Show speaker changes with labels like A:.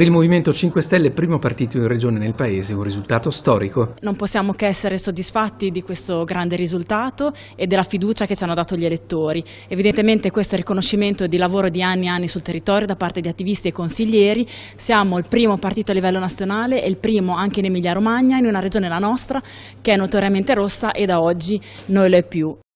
A: Per il Movimento 5 Stelle, primo partito in regione nel Paese, un risultato storico.
B: Non possiamo che essere soddisfatti di questo grande risultato e della fiducia che ci hanno dato gli elettori. Evidentemente questo è il riconoscimento di lavoro di anni e anni sul territorio da parte di attivisti e consiglieri. Siamo il primo partito a livello nazionale e il primo anche in Emilia Romagna, in una regione la nostra, che è notoriamente rossa e da oggi non lo è più.